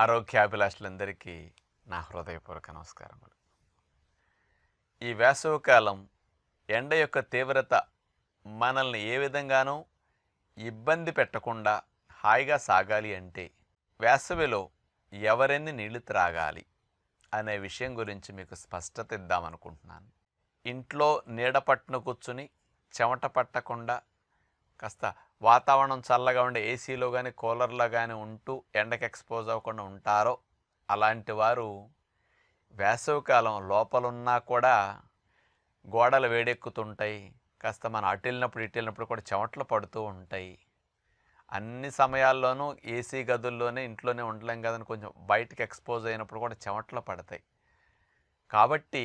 ఆరోగ్యాభిలాషులందరికీ నా హృదయపూర్వక నమస్కారములు ఈ వేసవికాలం ఎండ యొక్క తీవ్రత మనల్ని ఏ విధంగానూ ఇబ్బంది పెట్టకుండా హాయిగా సాగాలి అంటే వేసవిలో ఎవరెన్ని నీళ్లు త్రాగాలి అనే విషయం గురించి మీకు స్పష్టత ఇద్దామనుకుంటున్నాను ఇంట్లో నీడ పట్టును కూర్చుని చెమట పట్టకుండా కాస్త వాతావరణం చల్లగా ఉండే ఏసీలో కానీ కూలర్లో కానీ ఉంటూ ఎండకి ఎక్స్పోజ్ అవ్వకుండా ఉంటారో అలాంటి వారు వేసవికాలం లోపలున్నా కూడా గోడలు వేడెక్కుతుంటాయి కాస్త మనం అటు వెళ్ళినప్పుడు ఇటు వెళ్ళినప్పుడు కూడా చెమట్లు పడుతూ ఉంటాయి అన్ని సమయాల్లోనూ ఏసీ గదుల్లోనే ఇంట్లోనే ఉండలేం కదని కొంచెం బయటకు ఎక్స్పోజ్ అయినప్పుడు కూడా చెమట్లు పడతాయి కాబట్టి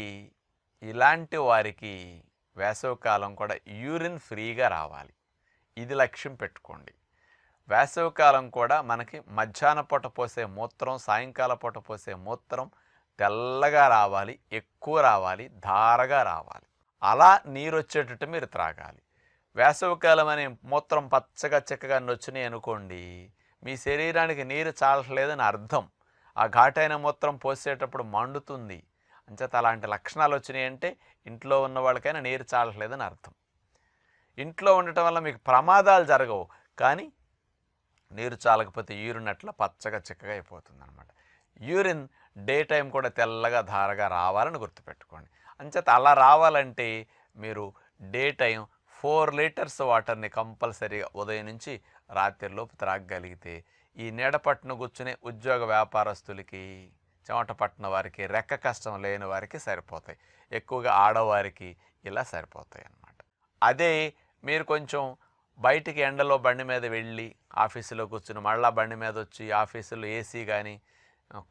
ఇలాంటి వారికి వేసవికాలం కూడా యూరిన్ ఫ్రీగా రావాలి ఇది లక్ష్యం పెట్టుకోండి వేసవికాలం కూడా మనకి మధ్యాహ్న పూట పోసే మూత్రం సాయంకాల పూట పోసే మూత్రం తెల్లగా రావాలి ఎక్కువ రావాలి ధారగా రావాలి అలా నీరు వచ్చేటట్టు మీరు త్రాగాలి వేసవికాలం అనే మూత్రం పచ్చగా చిక్కగా నొచ్చినాయి అనుకోండి మీ శరీరానికి నీరు చాలట్లేదని అర్థం ఆ ఘాటైన మూత్రం పోసేటప్పుడు మండుతుంది అంచేత అలాంటి లక్షణాలు వచ్చినాయి అంటే ఇంట్లో ఉన్న వాళ్ళకైనా నీరు చాలట్లేదని అర్థం ఇంట్లో ఉండటం వల్ల మీకు ప్రమాదాలు జరగవు కానీ నీరు చాలకపోతే యూరిన్ పచ్చగా చిక్కగా అయిపోతుంది అనమాట యూరిన్ డే టైం కూడా తెల్లగా ధారగా రావాలని గుర్తుపెట్టుకోండి అంచేత అలా రావాలంటే మీరు డే టైం ఫోర్ లీటర్స్ వాటర్ని కంపల్సరీగా ఉదయం నుంచి రాత్రిలోపు త్రాగగలిగితే ఈ నీడపట్న కూర్చునే ఉద్యోగ వ్యాపారస్తులకి చెమట పట్టిన వారికి రెక్క కష్టం లేని వారికి సరిపోతాయి ఎక్కువగా ఆడవారికి ఇలా సరిపోతాయి అన్నమాట అదే మీరు కొంచెం బయటికి ఎండలో బండి మీద వెళ్ళి ఆఫీసులో కూర్చుని మళ్ళా బండి మీద వచ్చి ఆఫీసులో ఏసీ కానీ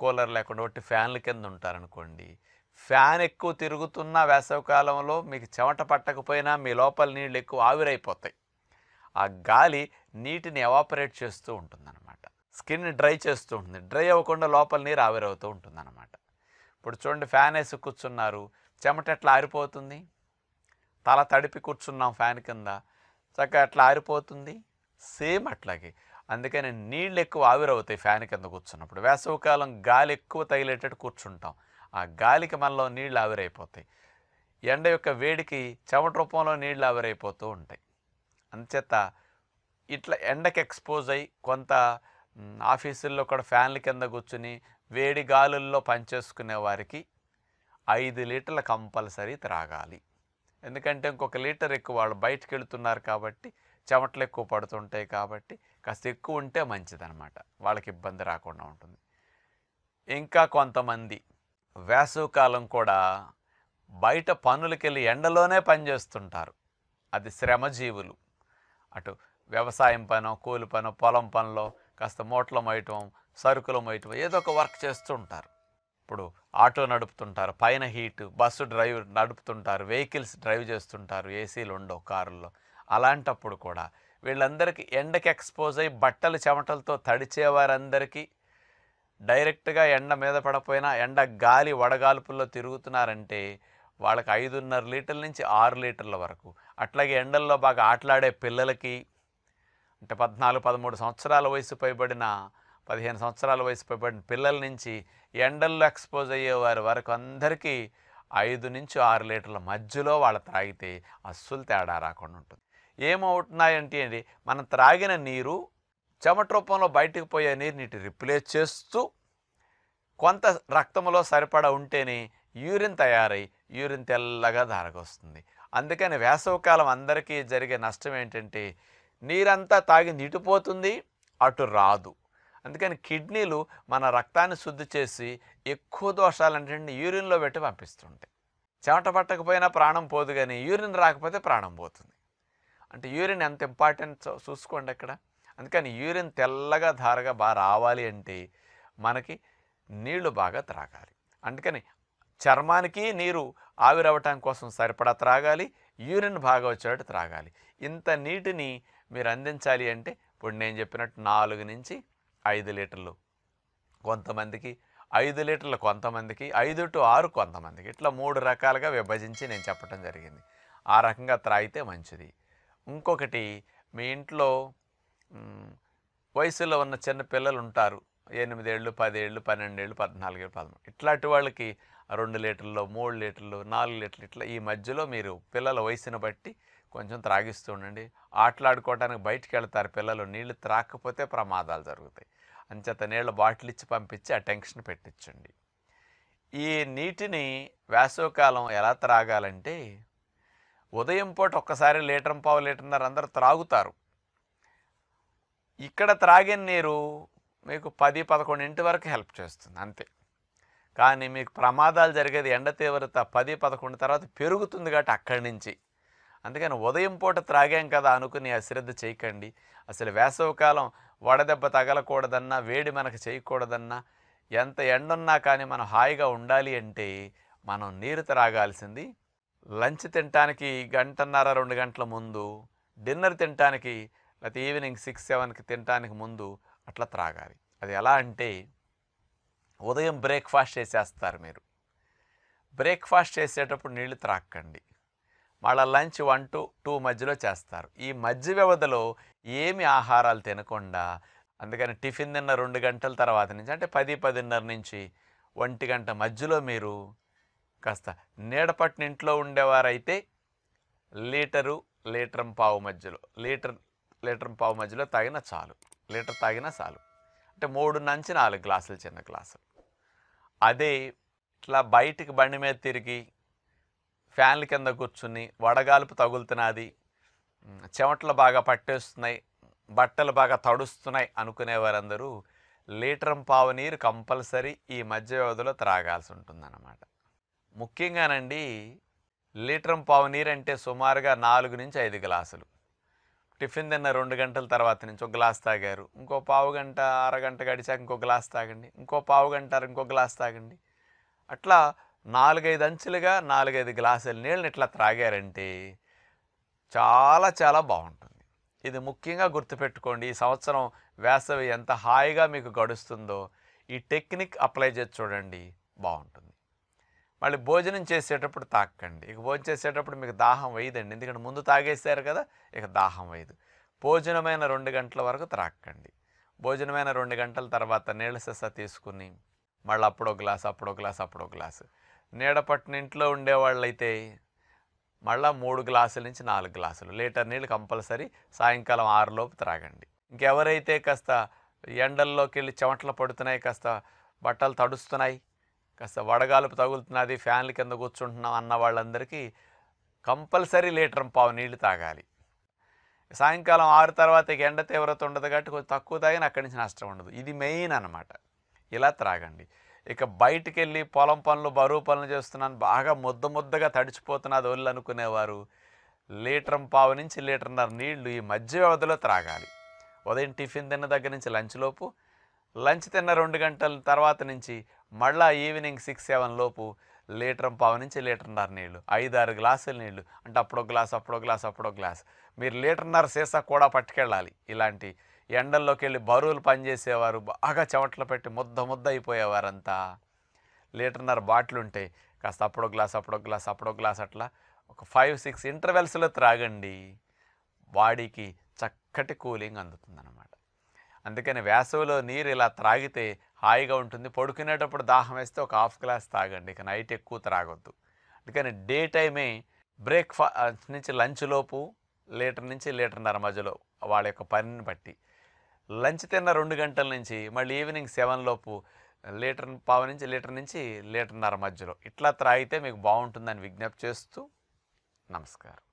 కూలర్ లేకుండా ఒకటి ఫ్యాన్ల కింద ఉంటారనుకోండి ఫ్యాన్ ఎక్కువ తిరుగుతున్న వేసవికాలంలో మీకు చెమట పట్టకపోయినా మీ లోపల నీళ్ళు ఎక్కువ ఆవిరైపోతాయి ఆ గాలి నీటిని ఎవాపరేట్ చేస్తూ ఉంటుందన్నమాట స్కిన్ డ్రై చేస్తూ ఉంటుంది డ్రై అవ్వకుండా లోపల నీరు ఆవిరవుతూ ఉంటుందన్నమాట ఇప్పుడు చూడండి ఫ్యాన్ వేసి కూర్చున్నారు చెమట ఎట్లా ఆరిపోతుంది తల తడిపి కూర్చున్నాం ఫ్యాన్ కింద చక్కగా అట్లా ఆరిపోతుంది సేమ్ అట్లాగే అందుకని నీళ్ళు ఎక్కువ ఆవిరవుతాయి ఫ్యాన్ కింద కూర్చున్నప్పుడు వేసవికాలం గాలి ఎక్కువ తగిలేటట్టు కూర్చుంటాం ఆ గాలికి మనలో నీళ్ళు ఆవిరైపోతాయి ఎండ యొక్క వేడికి చెమట రూపంలో నీళ్ళు ఆవిరైపోతూ ఉంటాయి అందుచేత ఇట్లా ఎండకి ఎక్స్పోజ్ అయ్యి కొంత ఆఫీసుల్లో కూడా ఫ్యాన్ల కింద కూర్చుని వేడి గాలుల్లో పనిచేసుకునే వారికి ఐదు లీటర్ల కంపల్సరీ త్రాగాలి ఎందుకంటే ఇంకొక లీటర్ ఎక్కువ వాళ్ళు బయటకు వెళుతున్నారు కాబట్టి చెమటలు ఎక్కువ పడుతుంటాయి కాబట్టి కాస్త ఎక్కువ ఉంటే మంచిదనమాట వాళ్ళకి ఇబ్బంది రాకుండా ఉంటుంది ఇంకా కొంతమంది వేసవికాలం కూడా బయట పనులకి వెళ్ళి ఎండలోనే పనిచేస్తుంటారు అది శ్రమజీవులు అటు వ్యవసాయం పనో కూలి పనో పొలం పనిలో కాస్త మూటలు సరుకులమైటం సరుకులు ఏదో ఒక వర్క్ చేస్తుంటారు ఇప్పుడు ఆటో నడుపుతుంటారు పైన హీట్ బస్సు డ్రైవ్ నడుపుతుంటారు వెహికల్స్ డ్రైవ్ చేస్తుంటారు ఏసీలు ఉండవు కారుల్లో అలాంటప్పుడు కూడా వీళ్ళందరికీ ఎండకి ఎక్స్పోజ్ అయ్యి బట్టలు చెమటలతో తడిచే వారందరికీ డైరెక్ట్గా ఎండ మీద పడపోయినా ఎండ గాలి వడగాల్పుల్లో తిరుగుతున్నారంటే వాళ్ళకి ఐదున్నర లీటర్ల నుంచి ఆరు లీటర్ల వరకు అట్లాగే ఎండల్లో బాగా ఆటలాడే పిల్లలకి అంటే పద్నాలుగు పదమూడు సంవత్సరాల వయసు పైబడిన పదిహేను సంవత్సరాల వయసు పడిన పిల్లల నుంచి ఎండల్లో ఎక్స్పోజ్ అయ్యే వారి వరకు అందరికీ ఐదు నుంచి ఆరు లీటర్ల మధ్యలో వాళ్ళు త్రాగితే అస్సలు తేడా రాకుండా ఉంటుంది ఏమవుతున్నాయంటే అండి మనం త్రాగిన నీరు చెమట రూపంలో బయటకు పోయే నీరు నీటి రిప్లేస్ చేస్తూ కొంత రక్తంలో సరిపడా ఉంటేనే యూరిన్ తయారై యూరిన్ తెల్లగా ధారకొస్తుంది అందుకని వేసవకాలం అందరికీ జరిగే నష్టం ఏంటంటే నీరంతా తాగి నిటిపోతుంది అటు రాదు అందుకని కిడ్నీలు మన రక్తాన్ని శుద్ధి చేసి ఎక్కువ దోషాలు అంటే యూరిన్లో పెట్టి పంపిస్తుంటాయి చెమట పట్టకపోయినా ప్రాణం పోదు కానీ యూరిన్ రాకపోతే ప్రాణం పోతుంది అంటే యూరిన్ ఎంత ఇంపార్టెంట్ చూసుకోండి అక్కడ అందుకని యూరిన్ తెల్లగా ధారగా బాగా రావాలి అంటే మనకి నీళ్లు బాగా త్రాగాలి అందుకని చర్మానికి నీరు ఆవిరవటం కోసం సరిపడా త్రాగాలి యూరిన్ బాగా వచ్చేటట్టు త్రాగాలి ఇంత నీటిని మీరు అందించాలి అంటే ఇప్పుడు నేను చెప్పినట్టు నాలుగు నుంచి ఐదు లీటర్లు కొంతమందికి ఐదు లీటర్లు కొంతమందికి ఐదు టు ఆరు కొంతమందికి ఇట్లా మూడు రకాలుగా విభజించి నేను చెప్పడం జరిగింది ఆ రకంగా త్రాగితే మంచిది ఇంకొకటి మీ ఇంట్లో వయసులో ఉన్న చిన్న పిల్లలు ఉంటారు ఎనిమిదేళ్ళు పదేళ్ళు పన్నెండేళ్ళు పద్నాలుగేళ్ళు పదమూడు ఇట్లాంటి వాళ్ళకి రెండు లీటర్లు మూడు లీటర్లు నాలుగు లీటర్లు ఇట్లా ఈ మధ్యలో మీరు పిల్లల వయసును బట్టి కొంచెం త్రాగిస్తూ ఉండండి ఆటలాడుకోవడానికి బయటికి వెళ్తారు పిల్లలు నీళ్లు త్రాకపోతే ప్రమాదాలు జరుగుతాయి అంచేత నీళ్ళ బాటిల్ ఇచ్చి పంపించి ఆ టెన్షన్ పెట్టించండి ఈ నీటిని వేసవకాలం ఎలా త్రాగాలంటే ఉదయం పూట ఒక్కసారి లీటర్ పావు లీటర్న్నర అందరూ త్రాగుతారు ఇక్కడ త్రాగిన నీరు మీకు పది పదకొండింటి వరకు హెల్ప్ చేస్తుంది అంతే కానీ మీకు ప్రమాదాలు జరిగేది ఎండ తీవ్రత పది పదకొండు తర్వాత పెరుగుతుంది కాబట్టి అక్కడి నుంచి అందుకని ఉదయం పూట త్రాగాం కదా అనుకుని అశ్రద్ధ చేయకండి అసలు వేసవకాలం వడదెబ్బ తగలకూడదన్నా వేడి మనకు చేయకూడదన్నా ఎంత ఎండున్నా కానీ మనం హాయిగా ఉండాలి అంటే మనం నీరు త్రాగాల్సింది లంచ్ తినటానికి గంటన్నర రెండు గంటల ముందు డిన్నర్ తినటానికి లేకపోతే ఈవినింగ్ సిక్స్ సెవెన్కి తినటానికి ముందు అట్లా త్రాగాలి అది ఎలా అంటే ఉదయం బ్రేక్ఫాస్ట్ చేసేస్తారు మీరు బ్రేక్ఫాస్ట్ చేసేటప్పుడు నీళ్లు త్రాక్కండి వాళ్ళ లంచ్ వన్ టు టూ మధ్యలో చేస్తారు ఈ మధ్య వ్యవధిలో ఏమి ఆహారాలు తినకుండా అందుకని టిఫిన్ తిన్న రెండు గంటల తర్వాత నుంచి అంటే పది పదిన్నర నుంచి ఒంటి గంట మధ్యలో మీరు కాస్త నీడపట్న ఇంట్లో ఉండేవారైతే లీటరు లీటరం పావు మధ్యలో లీటర్ లీటరం పావు మధ్యలో తాగిన చాలు లీటర్ తాగిన చాలు అంటే మూడు నుంచి నాలుగు గ్లాసులు చిన్న గ్లాసులు అదే ఇట్లా బయటికి బండి మీద తిరిగి ఫ్యాన్ల కింద కూర్చుని వడగాల్పు తగులుతున్నది చెమటలు బాగా పట్టేస్తున్నాయి బట్టలు బాగా తడుస్తున్నాయి అనుకునే వారందరూ లీటరం పావు నీరు కంపల్సరీ ఈ మధ్య వ్యవధిలో త్రాగాల్సి ఉంటుందన్నమాట ముఖ్యంగానండి లీటరం పావు నీరు అంటే సుమారుగా నాలుగు నుంచి ఐదు గ్లాసులు టిఫిన్ తిన్న రెండు గంటల తర్వాత నుంచి ఒక గ్లాస్ తాగారు ఇంకో పావు గంట అరగంట గడిచాక ఇంకో గ్లాస్ తాగండి ఇంకో పావు గంట ఇంకో గ్లాస్ తాగండి అట్లా నాలుగైదు అంచులుగా నాలుగైదు గ్లాసుల నీళ్ళని ఇట్లా త్రాగారంటే చాలా చాలా బాగుంటుంది ఇది ముఖ్యంగా గుర్తుపెట్టుకోండి ఈ సంవత్సరం వేసవి ఎంత హాయిగా మీకు గడుస్తుందో ఈ టెక్నిక్ అప్లై చేసి చూడండి బాగుంటుంది మళ్ళీ భోజనం చేసేటప్పుడు తాకండి ఇక భోజనం చేసేటప్పుడు మీకు దాహం వేయదండి ఎందుకంటే ముందు తాగేసారు కదా ఇక దాహం వేయదు భోజనమైన రెండు గంటల వరకు త్రాక్కండి భోజనమైన రెండు గంటల తర్వాత నీళ్ళ సెస్స తీసుకుని మళ్ళీ అప్పుడో గ్లాస్ అప్పుడో గ్లాస్ అప్పుడో గ్లాసు నీడపట్న ఇంట్లో ఉండేవాళ్ళైతే మళ్ళీ మూడు గ్లాసుల నుంచి నాలుగు గ్లాసులు లీటర్ నీళ్ళు కంపల్సరీ సాయంకాలం ఆరులోపు త్రాగండి ఇంకెవరైతే కాస్త ఎండల్లోకి వెళ్ళి చెమటలు పడుతున్నాయి కాస్త బట్టలు తడుస్తున్నాయి కాస్త వడగాలుపు తగులుతున్నది ఫ్యాన్ల కింద కూర్చుంటున్నాం అన్న వాళ్ళందరికీ కంపల్సరీ లీటర్ పావు నీళ్లు తాగాలి సాయంకాలం ఆరు తర్వాత ఎండ తీవ్రత ఉండదు కాబట్టి కొంచెం తక్కువ తాగిన అక్కడి నుంచి నష్టం ఉండదు ఇది మెయిన్ అనమాట ఇలా త్రాగండి ఇక బయటికి వెళ్ళి పొలం పనులు బరువు పనులు చేస్తున్నాను బాగా ముద్ద ముద్దగా తడిచిపోతున్నది ఒళ్ళు అనుకునేవారు లీటర్ పావు నుంచి లీటర్న్నర నీళ్లు ఈ మధ్య వ్యవధిలో త్రాగాలి ఉదయం టిఫిన్ తిన్న దగ్గర నుంచి లంచ్ లోపు లంచ్ తిన్న రెండు గంటల తర్వాత నుంచి మళ్ళా ఈవినింగ్ సిక్స్ సెవెన్ లోపు లీటర్ పావు నుంచి లీటర్న్నర నీళ్లు ఐదు ఆరు గ్లాసుల నీళ్ళు అంటే అప్పుడో గ్లాస్ అప్పుడో గ్లాస్ అప్పుడో గ్లాస్ మీరు లీటర్న్నర సీసా కూడా పట్టుకెళ్ళాలి ఇలాంటి ఎండల్లోకి వెళ్ళి బరువులు పనిచేసేవారు బాగా చెమట్లు పెట్టి ముద్ద ముద్ద అయిపోయేవారంతా లీటర్నర బాటిల్ ఉంటాయి కాస్త అప్పుడో గ్లాస్ అప్పుడో గ్లాస్ అప్పుడో గ్లాస్ అట్లా ఒక ఫైవ్ సిక్స్ ఇంటర్వెల్స్లో త్రాగండి బాడీకి చక్కటి కూలింగ్ అందుతుందన్నమాట అందుకని వేసవిలో నీరు ఇలా త్రాగితే హాయిగా ఉంటుంది పడుకునేటప్పుడు దాహం వేస్తే ఒక హాఫ్ గ్లాస్ తాగండి ఇక నైట్ ఎక్కువ త్రాగొద్దు అందుకని డే టైమే బ్రేక్ఫాస్ట్ నుంచి లంచ్ లోపు లీటర్ నుంచి లీటర్న్నర మధ్యలో వాళ్ళ యొక్క పనిని బట్టి లంచ్ తిన్న రెండు గంటల నుంచి మళ్ళీ ఈవినింగ్ సెవెన్ లోపు లీటర్ పావు నుంచి లీటర్ నుంచి లీటర్న్నర మధ్యలో ఇట్లా త్రాగితే మీకు బాగుంటుందని విజ్ఞప్తి చేస్తూ నమస్కారం